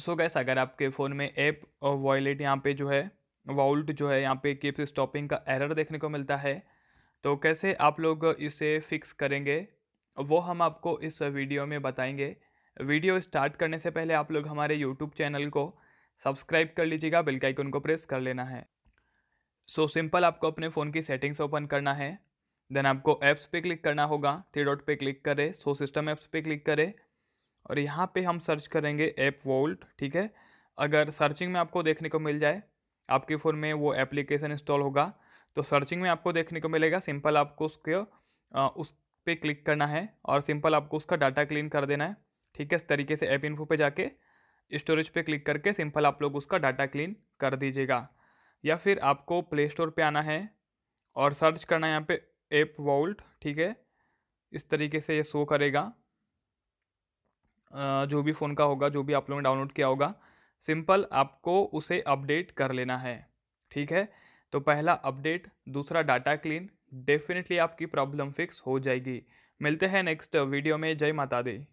सो gas अगर आपके phone में ऐप और वॉयलेट यहाँ पे जो है वॉल्ट जो है यहाँ पे कीप स्टॉपिंग का एरर देखने को मिलता है तो कैसे आप लोग इसे फिक्स करेंगे वो हम आपको इस वीडियो में बताएंगे वीडियो स्टार्ट करने से पहले आप लोग हमारे यूट्यूब चैनल को सब्सक्राइब कर लीजिएगा बेल के आइकन को प्रेस कर लेना है सो so, सिंपल आपको अपने फ़ोन की सेटिंग्स ओपन करना है देन आपको ऐप्स पे क्लिक करना होगा थ्री डॉट पे क्लिक करें सो सिस्टम ऐप्स पे क्लिक करें और यहाँ पे हम सर्च करेंगे ऐप वोल्ट ठीक है अगर सर्चिंग में आपको देखने को मिल जाए आपके फ़ोन में वो एप्लीकेशन इंस्टॉल होगा तो सर्चिंग में आपको देखने को मिलेगा सिंपल आपको उसके आ, उस पर क्लिक करना है और सिंपल आपको उसका डाटा क्लीन कर देना है ठीक है इस तरीके से ऐप इन्फो पर जाके स्टोरेज पर क्लिक करके सिंपल आप लोग उसका डाटा क्लीन कर दीजिएगा या फिर आपको प्ले स्टोर पर आना है और सर्च करना है यहाँ पर ऐप वोल्ट ठीक है इस तरीके से ये शो करेगा जो भी फ़ोन का होगा जो भी आप लोगों ने डाउनलोड किया होगा सिंपल आपको उसे अपडेट कर लेना है ठीक है तो पहला अपडेट दूसरा डाटा क्लीन डेफिनेटली आपकी प्रॉब्लम फिक्स हो जाएगी मिलते हैं नेक्स्ट वीडियो में जय माता दी